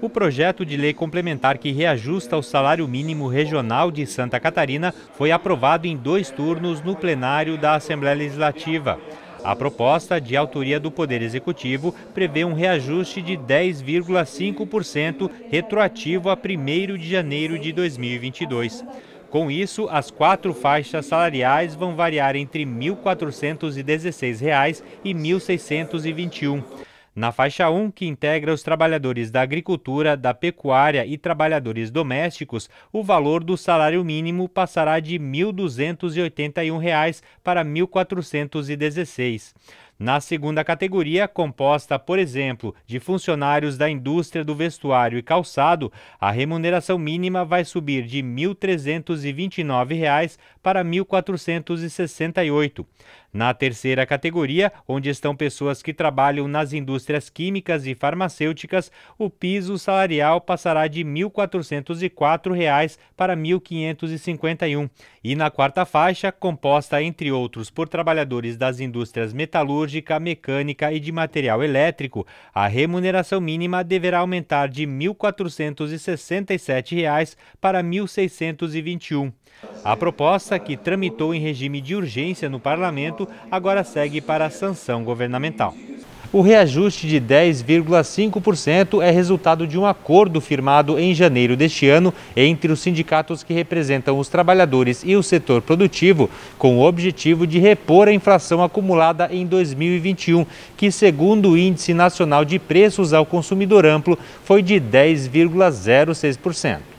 O projeto de lei complementar que reajusta o salário mínimo regional de Santa Catarina foi aprovado em dois turnos no plenário da Assembleia Legislativa. A proposta, de autoria do Poder Executivo, prevê um reajuste de 10,5% retroativo a 1 de janeiro de 2022. Com isso, as quatro faixas salariais vão variar entre R$ 1.416 e R$ 1.621. Na faixa 1, que integra os trabalhadores da agricultura, da pecuária e trabalhadores domésticos, o valor do salário mínimo passará de R$ 1.281 para R$ 1.416. Na segunda categoria, composta, por exemplo, de funcionários da indústria do vestuário e calçado, a remuneração mínima vai subir de R$ 1.329 para R$ 1.468. Na terceira categoria, onde estão pessoas que trabalham nas indústrias químicas e farmacêuticas, o piso salarial passará de R$ 1.404 para R$ 1.551. E na quarta faixa, composta entre outros por trabalhadores das indústrias metalúrgicas, metalúrgica, mecânica e de material elétrico, a remuneração mínima deverá aumentar de R$ 1.467 para R$ 1.621. A proposta, que tramitou em regime de urgência no parlamento, agora segue para a sanção governamental. O reajuste de 10,5% é resultado de um acordo firmado em janeiro deste ano entre os sindicatos que representam os trabalhadores e o setor produtivo, com o objetivo de repor a inflação acumulada em 2021, que, segundo o Índice Nacional de Preços ao Consumidor Amplo, foi de 10,06%.